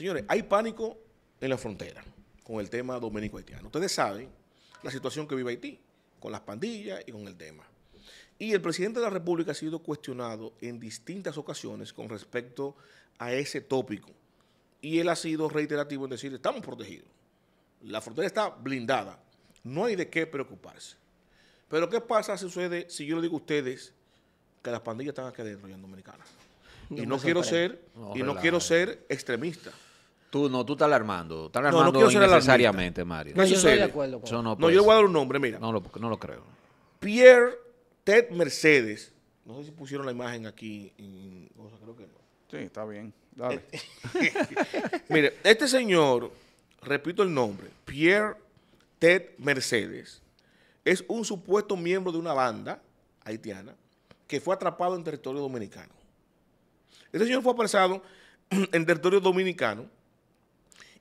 Señores, hay pánico en la frontera con el tema dominico-haitiano. Ustedes saben la situación que vive Haití, con las pandillas y con el tema. Y el presidente de la República ha sido cuestionado en distintas ocasiones con respecto a ese tópico. Y él ha sido reiterativo en decir, estamos protegidos. La frontera está blindada. No hay de qué preocuparse. Pero ¿qué pasa si sucede, si yo le digo a ustedes que las pandillas están aquí adentro ya en Dominicana? Y no, quiero ser, y no quiero eh. ser extremista. Tú no, tú estás alarmando. Estás alarmando no, no innecesariamente, Mario. No, yo estoy de acuerdo con No, no yo le voy a dar un nombre, mira. No lo, no lo creo. Pierre Ted Mercedes. No sé si pusieron la imagen aquí. En, creo que no. Sí, está bien. Dale. Mire, este señor, repito el nombre, Pierre Ted Mercedes, es un supuesto miembro de una banda haitiana que fue atrapado en territorio dominicano. Este señor fue apresado en territorio dominicano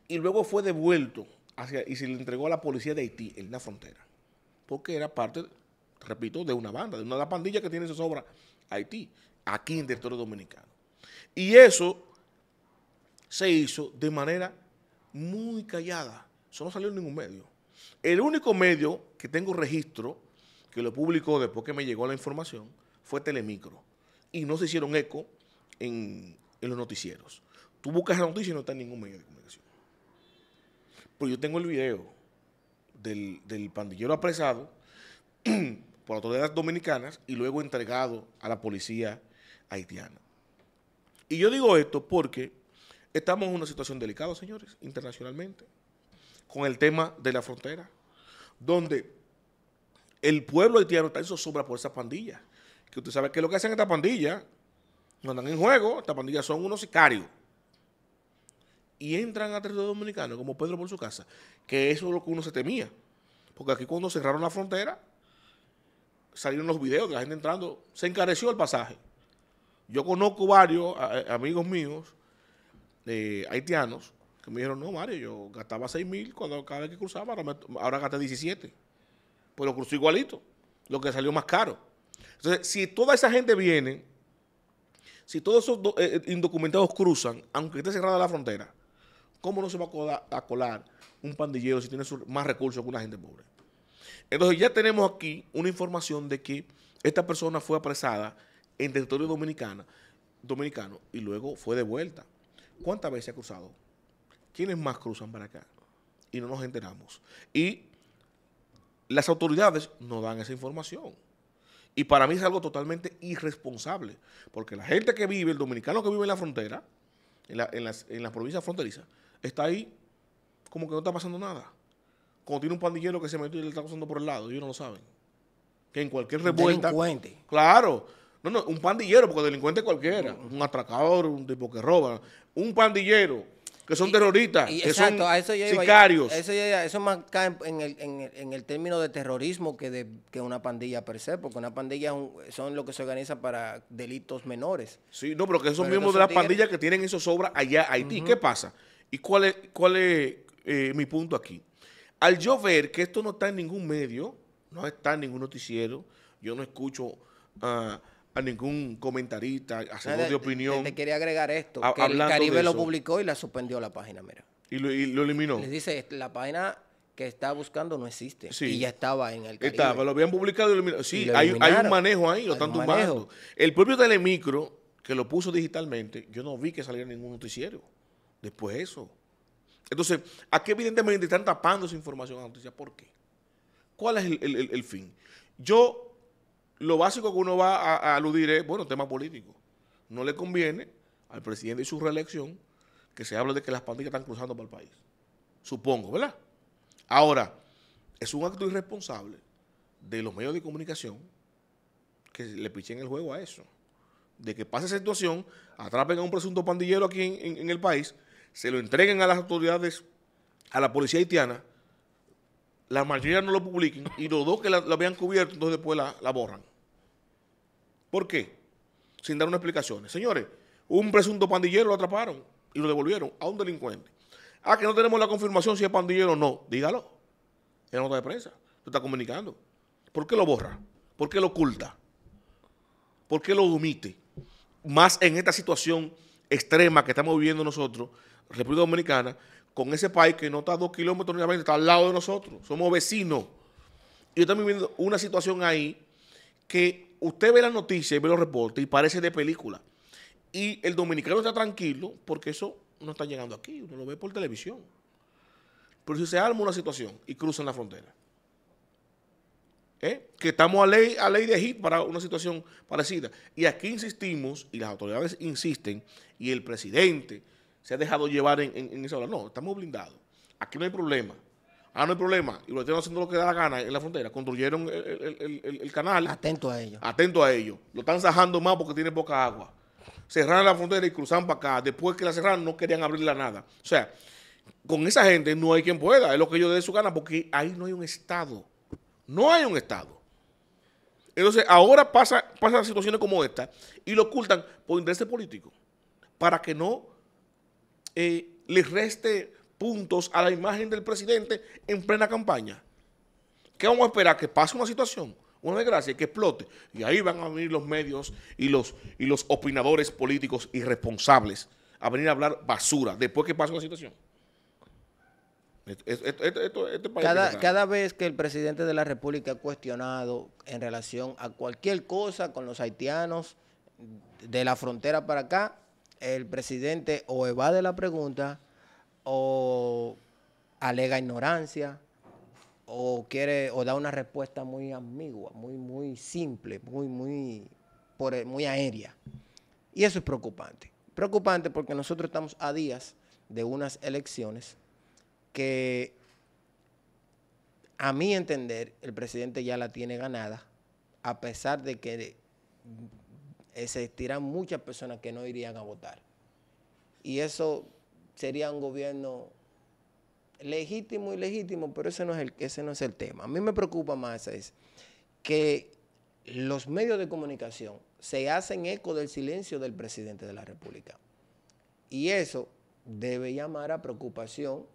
y luego fue devuelto hacia, y se le entregó a la policía de Haití en la frontera. Porque era parte, repito, de una banda, de una de las pandillas que tiene esa obra Haití, aquí en territorio dominicano. Y eso se hizo de manera muy callada. Eso no salió en ningún medio. El único medio que tengo registro, que lo publicó después que me llegó la información, fue Telemicro. Y no se hicieron eco en, en los noticieros. Tú buscas la noticia y no está en ningún medio de comunicación. Pero yo tengo el video del, pandillero apresado por autoridades dominicanas y luego entregado a la policía haitiana. Y yo digo esto porque estamos en una situación delicada, señores, internacionalmente, con el tema de la frontera, donde el pueblo haitiano está en zozobra por esas pandillas. Que usted sabe que lo que hacen estas pandillas, no andan en juego, estas pandillas son unos sicarios y entran a territorio dominicano, como Pedro por su casa, que eso es lo que uno se temía. Porque aquí cuando cerraron la frontera, salieron los videos de la gente entrando, se encareció el pasaje. Yo conozco varios eh, amigos míos, eh, haitianos, que me dijeron, no, Mario, yo gastaba 6 mil cuando cada vez que cruzaba, ahora, gasta gasté 17. Pues lo crucé igualito, lo que salió más caro. Entonces, si toda esa gente viene, si todos esos eh, indocumentados cruzan, aunque esté cerrada la frontera, ¿Cómo no se va a colar, un pandillero si tiene más recursos que una gente pobre? Entonces ya tenemos aquí una información de que esta persona fue apresada en territorio dominicano y luego fue devuelta. ¿Cuántas veces ha cruzado? ¿Quiénes más cruzan para acá? Y no nos enteramos. Y las autoridades no dan esa información. Y para mí es algo totalmente irresponsable, porque la gente que vive, el dominicano que vive en la frontera, en las provincias fronterizas, está ahí como que no está pasando nada. como tiene un pandillero que se metió y le está pasando por el lado, ellos no lo saben. Que en cualquier revuelta. Delincuente. Claro. No, no, un pandillero, porque delincuente cualquiera. Un atracador, un tipo que roba. Un pandillero, que son terroristas, exacto, a eso sicarios. Eso, más cae en el, término de terrorismo que de una pandilla per se, porque una pandilla son lo que se organiza para delitos menores. Sí, no, pero que esos mismos de las pandillas que tienen eso sobra allá a Haití. ¿Qué pasa? ¿Y cuál es, cuál es eh, mi punto aquí? Al yo ver que esto no está en ningún medio, no está en ningún noticiero, yo no escucho a, ningún comentarista, a de, de opinión. Te, quería agregar esto, que el Caribe lo publicó y la suspendió la página, mira. Y lo, eliminó. Les dice, la página que está buscando no existe. Sí. Y ya estaba en el Caribe. Estaba, lo habían publicado y lo eliminaron. Sí, hay, hay, un manejo ahí, lo están tumbando. El propio Telemicro, que lo puso digitalmente, yo no vi que saliera ningún noticiero. Después eso. Entonces, aquí evidentemente están tapando esa información a la noticia. ¿Por qué? ¿Cuál es el, fin? Yo, lo básico que uno va a, aludir es, bueno, tema político. No le conviene al presidente y su reelección que se hable de que las pandillas están cruzando para el país. Supongo, ¿verdad? Ahora, es un acto irresponsable de los medios de comunicación que le pichen el juego a eso. De que pase esa situación, atrapen a un presunto pandillero aquí en el país se lo entreguen a las autoridades, a la policía haitiana, la mayoría no lo publiquen y los dos que lo habían cubierto, entonces después la, la borran. ¿Por qué? Sin dar una explicación. Señores, un presunto pandillero lo atraparon y lo devolvieron a un delincuente. Ah, que no tenemos la confirmación si es pandillero o no. Dígalo. En nota de prensa. Tú está comunicando. ¿Por qué lo borra? ¿Por qué lo oculta? ¿Por qué lo omite? Más en esta situación extrema que estamos viviendo nosotros, República Dominicana, con ese país que no está a dos kilómetros, está al lado de nosotros, somos vecinos. Y yo también viendo una situación ahí que usted ve la noticia y ve los reportes y parece de película. Y el dominicano está tranquilo porque eso no está llegando aquí, uno lo ve por televisión. Pero si se arma una situación y cruzan la frontera, ¿eh? que estamos a ley, a ley de hit para una situación parecida. Y aquí insistimos, y las autoridades insisten, y el presidente se ha dejado llevar en, esa hora. No, estamos blindados. Aquí no hay problema. Ah, no hay problema. Y lo están haciendo lo que da la gana en la frontera. Construyeron el, canal. Atento a ellos. Atento a ellos. Lo están sajando más porque tiene poca agua. Cerraron la frontera y cruzaron para acá. Después que la cerraron, no querían abrirla nada. O sea, con esa gente no hay quien pueda. Es lo que ellos de su gana porque ahí no hay un Estado. No hay un Estado. Entonces, ahora pasa, pasan situaciones como esta y lo ocultan por interés político para que no eh, les reste puntos a la imagen del presidente en plena campaña. ¿Qué vamos a esperar? Que pase una situación, una desgracia, que explote. Y ahí van a venir los medios y los, y los opinadores políticos irresponsables a venir a hablar basura después que pase una situación. Este cada, cada, vez que el presidente de la República ha cuestionado en relación a cualquier cosa con los haitianos de la frontera para acá, el presidente o evade la pregunta o alega ignorancia o quiere o da una respuesta muy ambigua, muy muy simple, muy muy muy aérea. Y eso es preocupante. Preocupante porque nosotros estamos a días de unas elecciones que a mi entender el presidente ya la tiene ganada a pesar de que existirán eh, muchas personas que no irían a votar. Y eso sería un gobierno legítimo y legítimo, pero ese no es el, ese no es el tema. A mí me preocupa más es que los medios de comunicación se hacen eco del silencio del presidente de la República. Y eso debe llamar a preocupación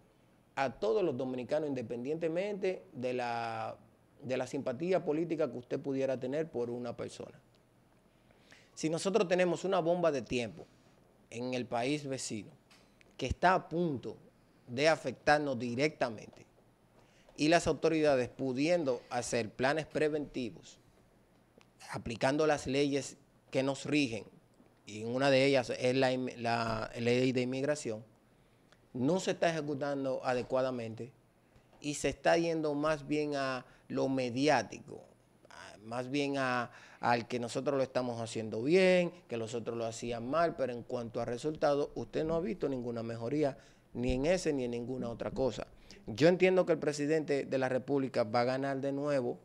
a todos los dominicanos, independientemente de la, de la simpatía política que usted pudiera tener por una persona. Si nosotros tenemos una bomba de tiempo en el país vecino que está a punto de afectarnos directamente y las autoridades pudiendo hacer planes preventivos, aplicando las leyes que nos rigen, y una de ellas es la, ley de inmigración, no se está ejecutando adecuadamente y se está yendo más bien a lo mediático, más bien al que nosotros lo estamos haciendo bien, que los otros lo hacían mal, pero en cuanto a resultados, usted no ha visto ninguna mejoría ni en ese ni en ninguna otra cosa. Yo entiendo que el presidente de la República va a ganar de nuevo,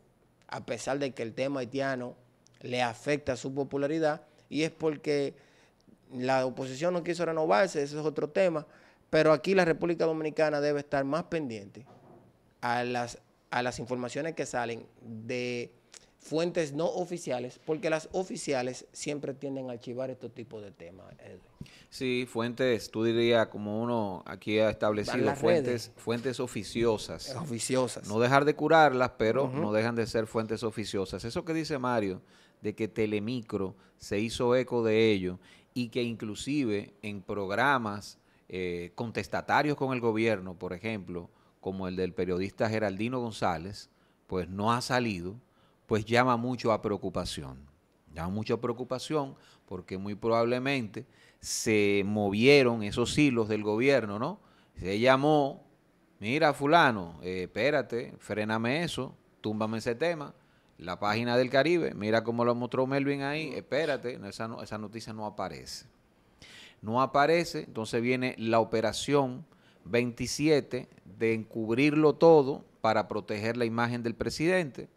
a pesar de que el tema haitiano le afecta a su popularidad, y es porque la oposición no quiso renovarse, ese es otro tema, pero aquí la República Dominicana debe estar más pendiente a las, a las informaciones que salen de fuentes no oficiales, porque las oficiales siempre tienden a archivar estos tipos de temas. Sí, fuentes, tú dirías, como uno aquí ha establecido, fuentes, fuentes oficiosas. Eh, oficiosas. No dejar de curarlas, pero no dejan de ser fuentes oficiosas. Eso que dice Mario, de que Telemicro se hizo eco de ello y que inclusive en programas eh, contestatarios con el gobierno, por ejemplo, como el del periodista Geraldino González, pues no ha salido pues llama mucho a preocupación. Llama mucho a preocupación porque muy probablemente se movieron esos hilos del gobierno, ¿no? Se llamó, mira fulano, eh, espérate, fréname eso, túmbame ese tema, la página del Caribe, mira cómo lo mostró Melvin ahí, espérate, esa, esa noticia no aparece. No aparece, entonces viene la operación 27 de encubrirlo todo para proteger la imagen del presidente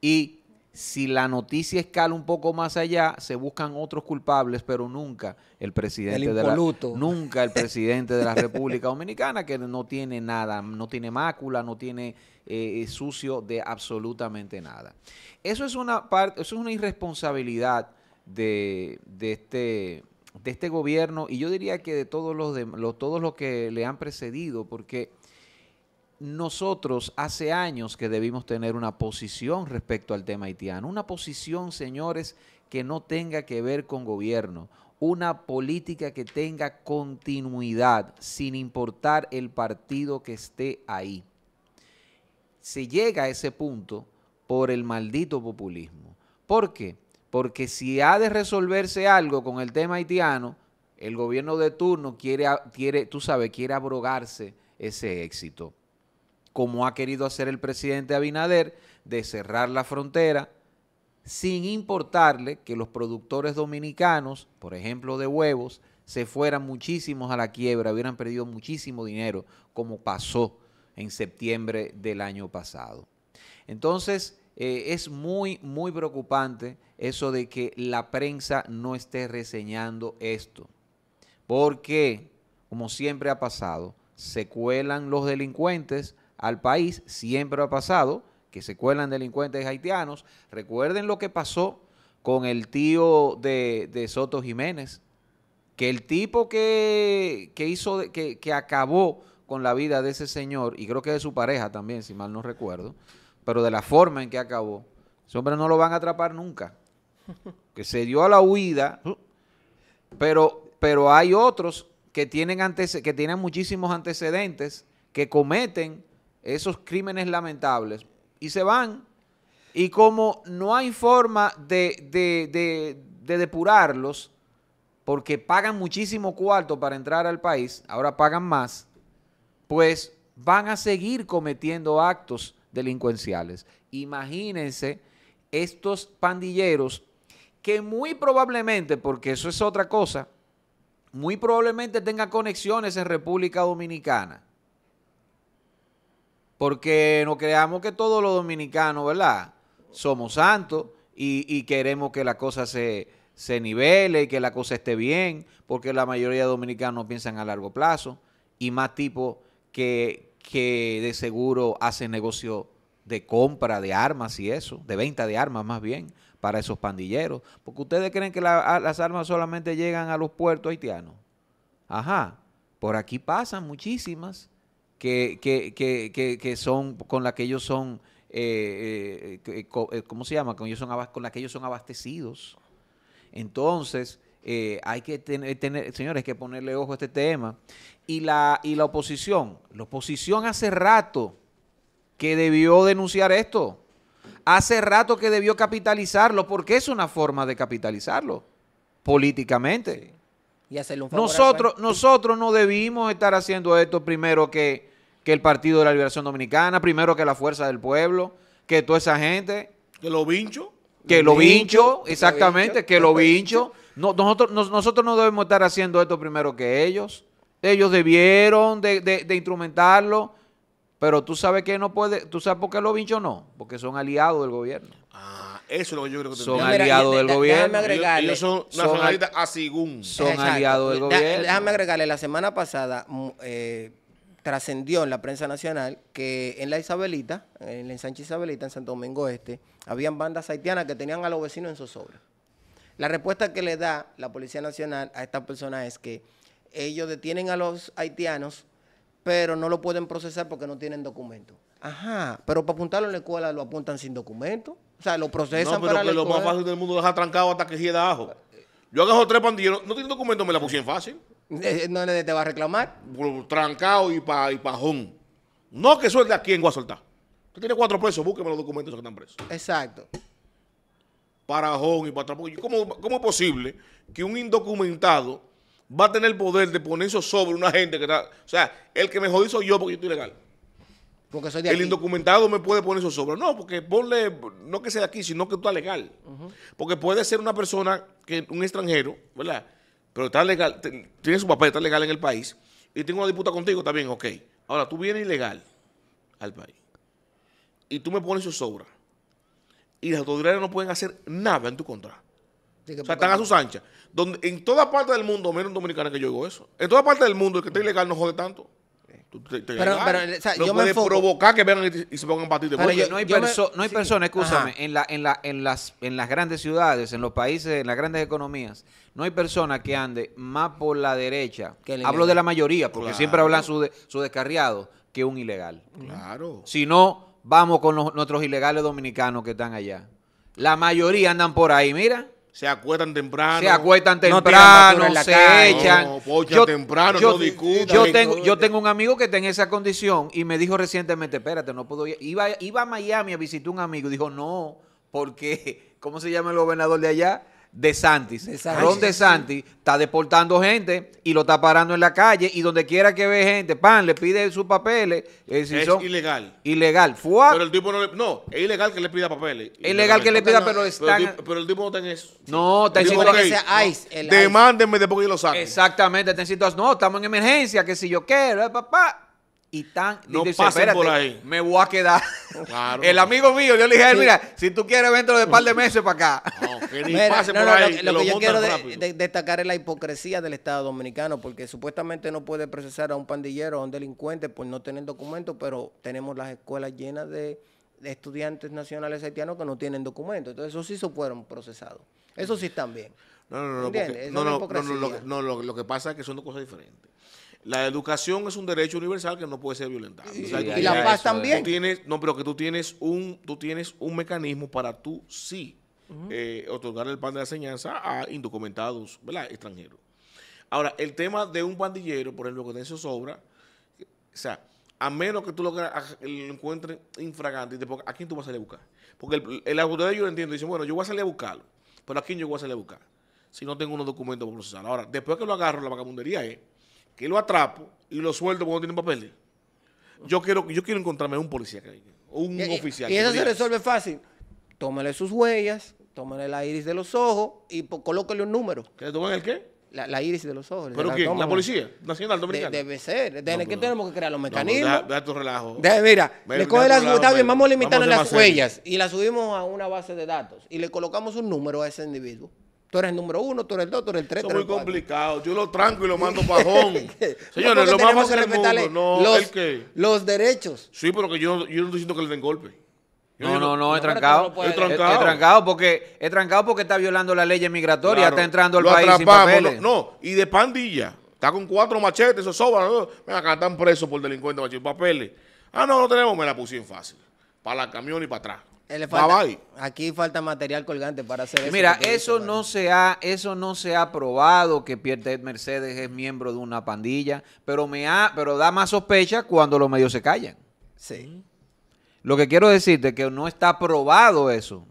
y si la noticia escala un poco más allá, se buscan otros culpables, pero nunca el presidente de la nunca el presidente de la República Dominicana, que no tiene nada, no tiene mácula, no tiene eh, eh, sucio de absolutamente nada. Eso es una parte, eso es una irresponsabilidad de, este de este gobierno y yo diría que de todos los de, todos los que le han precedido, porque nosotros hace años que debimos tener una posición respecto al tema haitiano, una posición, señores, que no tenga que ver con gobierno, una política que tenga continuidad, sin importar el partido que esté ahí. Se llega a ese punto por el maldito populismo. ¿Por qué? Porque si ha de resolverse algo con el tema haitiano, el gobierno de turno quiere, quiere tú sabes, quiere abrogarse ese éxito como ha querido hacer el presidente Abinader, de cerrar la frontera, sin importarle que los productores dominicanos, por ejemplo de huevos, se fueran muchísimos a la quiebra, hubieran perdido muchísimo dinero, como pasó en septiembre del año pasado. Entonces, eh, es muy, muy preocupante eso de que la prensa no esté reseñando esto, porque, como siempre ha pasado, se cuelan los delincuentes, al país, siempre ha pasado, que se cuelan delincuentes haitianos. Recuerden lo que pasó con el tío de, de Soto Jiménez, que el tipo que, que hizo, que, acabó con la vida de ese señor, y creo que de su pareja también, si mal no recuerdo, pero de la forma en que acabó, ese hombre no lo van a atrapar nunca. Que se dio a la huida, pero, pero hay otros que tienen, que tienen muchísimos antecedentes, que cometen esos crímenes lamentables y se van. Y como no hay forma de, depurarlos, porque pagan muchísimo cuarto para entrar al país, ahora pagan más, pues van a seguir cometiendo actos delincuenciales. Imagínense estos pandilleros que muy probablemente, porque eso es otra cosa, muy probablemente tengan conexiones en República Dominicana porque no creamos que todos los dominicanos, ¿verdad? Somos santos y, queremos que la cosa se, nivele y que la cosa esté bien, porque la mayoría de dominicanos piensan a largo plazo y más tipos que, de seguro hacen negocio de compra de armas y eso, de venta de armas más bien, para esos pandilleros. Porque ustedes creen que las armas solamente llegan a los puertos haitianos. Ajá, por aquí pasan muchísimas que, son, con la que ellos son, eh, eh, eh, ¿cómo se llama? Con, ellos son, con la que ellos son abastecidos. Entonces, hay que tener, señores, hay que ponerle ojo a este tema. Y la, y la oposición, la oposición hace rato que debió denunciar esto. Hace rato que debió capitalizarlo, porque es una forma de capitalizarlo políticamente. Y hacerlo nosotros, nosotros no debimos estar haciendo esto primero que que el Partido de la Liberación Dominicana, primero que la Fuerza del Pueblo, que toda esa gente. Que lo vincho. Que lo vincho, exactamente, que lo vincho. nosotros, no, nosotros no debemos estar haciendo esto primero que ellos. Ellos debieron de, instrumentarlo, pero tú sabes que no puede, tú sabes por qué lo vincho no, porque son aliados del gobierno. Ah, eso es lo que yo creo que Son aliados del gobierno. Déjame ellos son nacionalistas a Son, son aliados del gobierno. Déjame agregarle, la semana pasada mm, eh, trascendió en la prensa nacional que en la Isabelita, en la ensanche Isabelita, en Santo Domingo Este, habían bandas haitianas que tenían a los vecinos en sus obras. La respuesta que le da la Policía Nacional a estas personas es que ellos detienen a los haitianos, pero no lo pueden procesar porque no tienen documento. Ajá, pero para apuntarlo en la escuela lo apuntan sin documento. O sea, lo procesan no, pero que lo más fácil del mundo ha trancado hasta que de ajo. Yo agarro tres pandilleros, no tienen documento, me la pusieron fácil. Eh, eh, no le te va a reclamar. Trancado y pajón. No que suelte aquí en en tú tienes tiene cuatro presos, búsqueme los documentos que están presos. Exacto. Para jón y para ¿Cómo, ¿Cómo es posible que un indocumentado va a tener el poder de poner ponerse sobre una gente que está... O sea, el que me jodí soy yo porque yo estoy legal. Porque soy de el indocumentado me puede poner eso sobre. No, porque ponle, no que sea de aquí, sino que tú estás legal. Porque puede ser una persona, que un extranjero, ¿verdad? pero está legal, tiene su papel, está legal en el país, y tengo una disputa contigo, está bien, ok. Ahora, tú vienes ilegal al país, y tú me pones su sobra, y las autoridades no pueden hacer nada en tu contra. o sea, están a sus anchas. Donde, en toda parte del mundo, menos en Dominicana que yo digo eso, en toda parte del mundo el que está ilegal no jode tanto pero, no me provocar que vean y, se pongan no hay, personas, escúchame, en, la, en, las, en las grandes ciudades, en los países, en las grandes economías, no hay persona que ande más por la derecha. Hablo de la mayoría, porque siempre hablan su, su descarriado, que un ilegal. Claro. Si no, vamos con los, nuestros ilegales dominicanos que están allá. La mayoría andan por ahí, mira se acuestan temprano. Se acuestan temprano, se echan. yo, temprano, no Yo tengo, un amigo que está en esa condición y me dijo recientemente, espérate, no puedo ir. Iba, iba a Miami a visitar un amigo dijo, no, porque, ¿cómo se llama el gobernador de allá? De Santis. Ron De Santi está deportando gente y lo está parando en la calle y donde quiera que ve gente, pan, le pide sus papeles. Eh, es ilegal. Ilegal. Fuá. Pero el tipo no le, No, es ilegal que le pida papeles. Es ilegal que le pida, pero está. Pero, el tipo no está en eso. No, está en situación. No, demándenme después que yo lo saque. Exactamente, está en situación. No, estamos en emergencia, que si yo quiero, papá y tan no pasen por ahí. me voy a quedar. El amigo mío, yo le dije, mira, si tú quieres, dentro de un par de meses para acá. No, que ni por ahí, lo, que, yo quiero destacar es la hipocresía del Estado Dominicano, porque supuestamente no puede procesar a un pandillero, a un delincuente por no tener documentos, pero tenemos las escuelas llenas de, estudiantes nacionales haitianos que no tienen documentos. Entonces, esos sí se fueron procesados. Eso sí están bien. No, no, no. no, no, no, no, lo que pasa es que son dos cosas diferentes. La educación es un derecho universal que no puede ser violentado. Y, la paz también. no, pero que tú tienes un, tú tienes un mecanismo para tú sí eh, otorgar el pan de la enseñanza a indocumentados, ¿verdad? Extranjeros. Ahora, el tema de un pandillero, por ejemplo, que su sobra, o sea, a menos que tú lo, encuentres infragante, ¿a quién tú vas a salir a buscar? Porque el, el de yo lo entiendo, dice, bueno, yo voy a salir a buscarlo, pero ¿a quién yo voy a salir a buscar? Si no tengo unos documentos para procesar. Ahora, después que lo agarro, la vagabundería es que lo atrapo y lo suelto cuando tienen papeles. Yo quiero, yo quiero encontrarme un policía un oficial. Y eso se resuelve fácil. Tómale sus huellas, tómale la iris de los ojos y colóquele un número. ¿Que le toman el qué? La, iris de los ojos. ¿Pero quién? ¿La policía nacional dominicana? De, debe ser. De, ¿Qué tenemos que crear? ¿Los mecanismos? No, tu relajo. mira, le coge las huellas. bien, vamos a limitar las huellas y la subimos a una base de datos y le colocamos un número a ese individuo tú eres el número uno, tú eres el dos, tú eres el tres. Eso es muy complicado. Yo lo tranco y lo mando pajón. Señores, lo mando a ser No, los, ¿el los derechos. Sí, pero que yo, yo no estoy diciendo que le den golpe. no, no, no, he trancado. he trancado. He, trancado porque, porque está violando la ley migratoria, está entrando al país sin papeles. No, y de pandilla. Está con cuatro machetes, eso sobra. ¿no? Mira, acá están presos por delincuentes machetes. Papeles. Ah, no, no tenemos. Me la pusieron fácil. Para el camión y para atrás. Aquí falta material colgante para hacer eso. Mira, eso no, se ha, eso no se ha probado que Pierre Mercedes es miembro de una pandilla, pero, me ha, pero da más sospecha cuando los medios se callan. Sí. Lo que quiero decirte es que no está probado eso.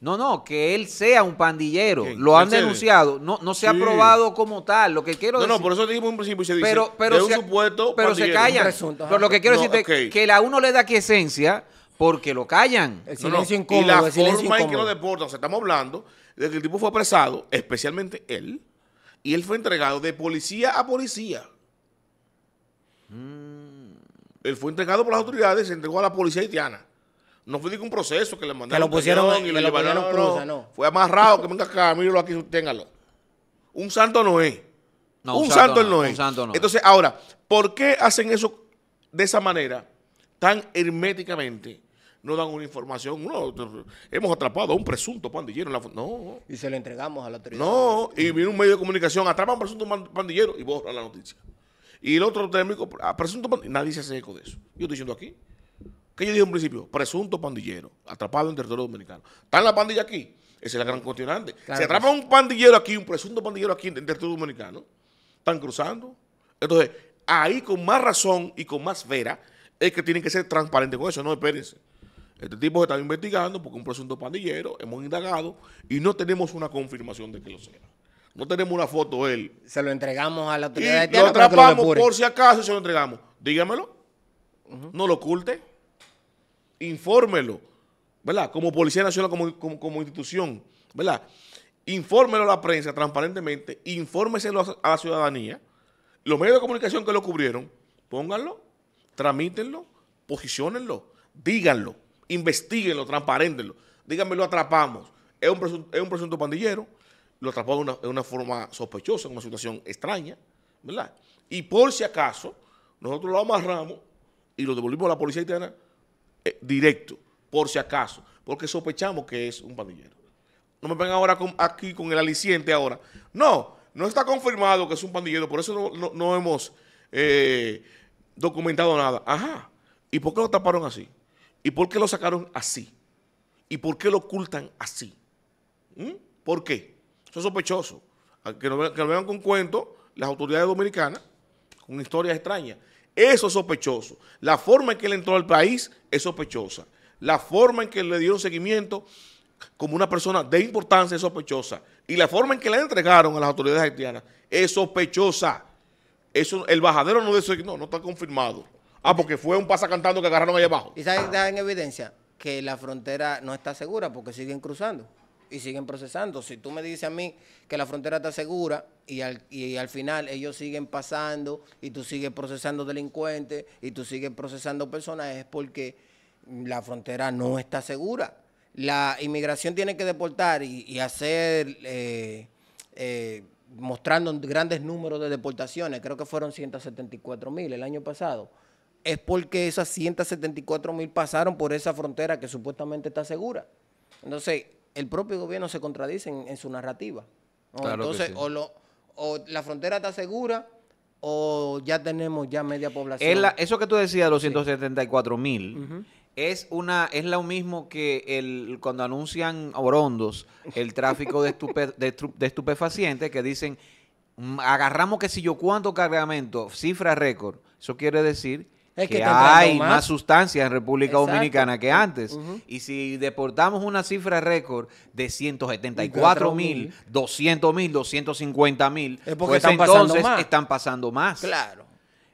no, no, que él sea un pandillero. Lo han denunciado. No, no se ha probado como tal. Lo que quiero decir. No, no, por eso dijimos un principio y se dice. Pero, supuesto. Pero callan. lo que quiero decirte es que a uno le da esencia porque lo callan. El silencio no, no. incómodo. Y la forma en que lo deportan, o sea, estamos hablando de que el tipo fue apresado, especialmente él, y él fue entregado de policía a policía. Mm. Él fue entregado por las autoridades y se entregó a la policía haitiana. No fue ningún proceso que le mandaron. Que lo pusieron y le lo, llevaron. No, no. Fue amarrado, que venga acá, míralo aquí, téngalo. Un santo no es. un, santo, no es. Un santo no Entonces, ahora, ¿por qué hacen eso de esa manera, tan herméticamente? no dan una información. hemos atrapado a un presunto pandillero. no. Y se lo entregamos a la autoridad. No, y viene un medio de comunicación, atrapan a un presunto pandillero y borran la noticia. Y el otro técnico, presunto pandillero, nadie se hace eco de eso. Yo estoy diciendo aquí. que yo dije en principio? Presunto pandillero, atrapado en territorio dominicano. ¿Están la pandilla aquí? Esa es la gran cuestionante. se atrapa un pandillero aquí, un presunto pandillero aquí en territorio dominicano. Están cruzando. Entonces, ahí con más razón y con más vera es que tienen que ser transparentes con eso. No, espérense. Este tipo se está investigando porque es un presunto pandillero, hemos indagado y no tenemos una confirmación de que lo sea. No tenemos una foto de él. Se lo entregamos a la autoridad y Lo atrapamos por si acaso y se lo entregamos. Dígamelo. No lo oculte. Infórmelo. ¿Verdad? Como Policía Nacional, como, como, institución. ¿Verdad? Infórmelo a la prensa transparentemente. Infórmeselo a, la ciudadanía. Los medios de comunicación que lo cubrieron, pónganlo, tramítenlo, posicionenlo, díganlo investiguenlo, transparentenlo. Díganme, lo atrapamos. Es un presunto, pandillero, lo atrapó de una, forma sospechosa, en una situación extraña, Y por si acaso, nosotros lo amarramos y lo devolvimos a la policía interna eh, directo, por si acaso, porque sospechamos que es un pandillero. No me vengan ahora aquí con el aliciente ahora. No, no está confirmado que es un pandillero, por eso no, hemos eh, documentado nada. Ajá. ¿Y por qué lo taparon así? ¿Y por qué lo sacaron así? ¿Y por qué lo ocultan así? ¿Mm? ¿Por qué? Eso es sospechoso. Que lo vean con cuento, las autoridades dominicanas, con historias extrañas. Eso es sospechoso. La forma en que él entró al país es sospechosa. La forma en que le dieron seguimiento como una persona de importancia es sospechosa. Y la forma en que la entregaron a las autoridades haitianas es sospechosa. Eso, el bajadero no, dice, no, no está confirmado. Ah, porque fue un pasa cantando que agarraron ahí abajo. ¿Y saben en evidencia? Que la frontera no está segura porque siguen cruzando y siguen procesando. Si tú me dices a mí que la frontera está segura y al, final ellos siguen pasando y tú sigues procesando delincuentes y tú sigues procesando personas, es porque la frontera no está segura. La inmigración tiene que deportar y, hacer... Eh, eh, mostrando grandes números de deportaciones, creo que fueron 174 mil el año pasado es porque esas 174 mil pasaron por esa frontera que supuestamente está segura. Entonces, el propio gobierno se contradice en, su narrativa. Entonces, o, la frontera está segura o ya tenemos ya media población. eso que tú decías, los 174 mil. es una es lo mismo que el cuando anuncian orondos el tráfico de, de, estupefacientes que dicen mm, agarramos que si yo cuánto cargamento cifra récord eso quiere decir que, hay más. sustancias en República Dominicana que antes. Y si deportamos una cifra récord de 174 mil, 200 mil, 250 mil, pues entonces están pasando más. Claro.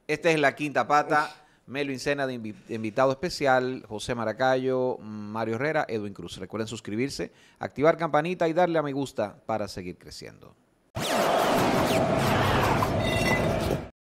Esta es la quinta pata. Melo Incena de invitado especial, José Maracayo, Mario Herrera, Edwin Cruz. Recuerden suscribirse, activar campanita y darle a me gusta para seguir creciendo.